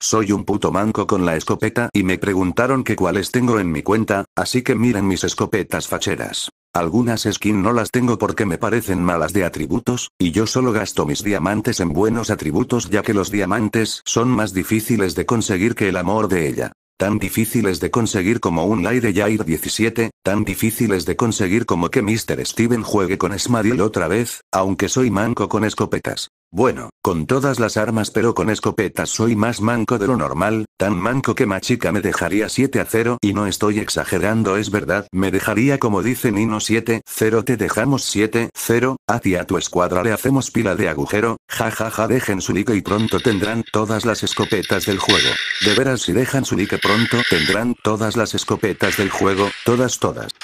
Soy un puto manco con la escopeta y me preguntaron que cuáles tengo en mi cuenta, así que miren mis escopetas facheras. Algunas skin no las tengo porque me parecen malas de atributos, y yo solo gasto mis diamantes en buenos atributos ya que los diamantes son más difíciles de conseguir que el amor de ella. Tan difíciles de conseguir como un de Jair 17, tan difíciles de conseguir como que Mr. Steven juegue con Smadil otra vez, aunque soy manco con escopetas. Bueno, con todas las armas pero con escopetas soy más manco de lo normal, tan manco que Machica me dejaría 7 a 0 y no estoy exagerando es verdad, me dejaría como dice Nino 7, 0 te dejamos 7, 0, a tu escuadra le hacemos pila de agujero, jajaja ja, ja, dejen su like y pronto tendrán todas las escopetas del juego. De veras si dejan su like pronto tendrán todas las escopetas del juego, todas todas.